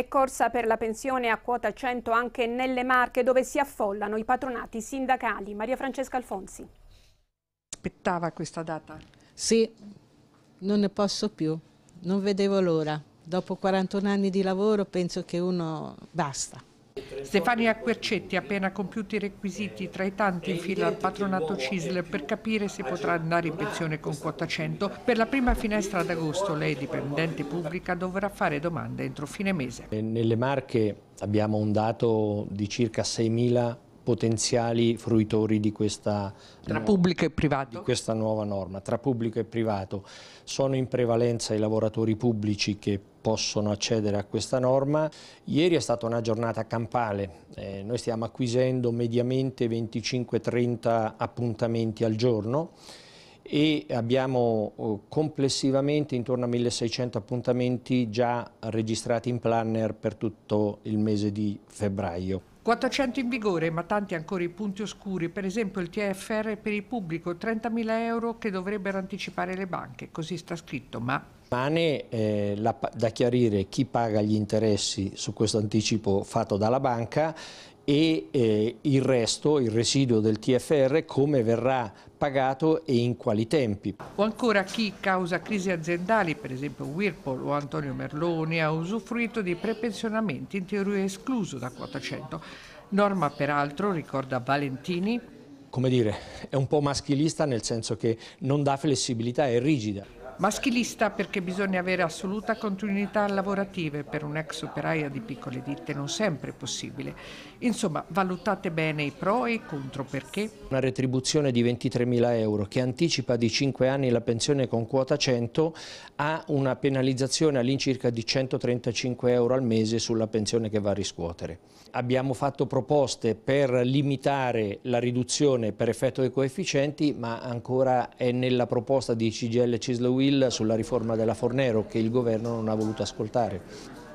È corsa per la pensione a quota 100 anche nelle Marche dove si affollano i patronati sindacali. Maria Francesca Alfonsi. Aspettava questa data? Sì, non ne posso più, non vedevo l'ora. Dopo 41 anni di lavoro penso che uno basta. Stefania Quercetti ha appena compiuto i requisiti tra i tanti in fila al patronato CISL per capire se potrà andare in pensione con quota 100. Per la prima finestra d'agosto lei, dipendente pubblica, dovrà fare domanda entro fine mese. Nelle Marche abbiamo un dato di circa 6.000 potenziali fruitori di questa, tra pubblico e privato. di questa nuova norma, tra pubblico e privato. Sono in prevalenza i lavoratori pubblici che possono accedere a questa norma. Ieri è stata una giornata campale, eh, noi stiamo acquisendo mediamente 25-30 appuntamenti al giorno e abbiamo oh, complessivamente intorno a 1600 appuntamenti già registrati in planner per tutto il mese di febbraio. 400 in vigore, ma tanti ancora i punti oscuri, per esempio il TFR per il pubblico, 30.000 euro che dovrebbero anticipare le banche, così sta scritto, ma Rimane eh, la, da chiarire chi paga gli interessi su questo anticipo fatto dalla banca e eh, il resto, il residuo del TFR, come verrà pagato e in quali tempi. O ancora chi, causa crisi aziendali, per esempio Whirlpool o Antonio Merloni, ha usufruito di prepensionamenti in teoria escluso da quota 100. Norma, peraltro, ricorda Valentini, come dire, è un po' maschilista nel senso che non dà flessibilità, è rigida. Maschilista perché bisogna avere assoluta continuità lavorativa per un'ex operaia di piccole ditte non sempre è possibile. Insomma, valutate bene i pro e i contro perché? Una retribuzione di 23.000 euro che anticipa di 5 anni la pensione con quota 100 ha una penalizzazione all'incirca di 135 euro al mese sulla pensione che va a riscuotere. Abbiamo fatto proposte per limitare la riduzione per effetto dei coefficienti ma ancora è nella proposta di CGL Cislo Will Bill sulla riforma della Fornero che il governo non ha voluto ascoltare.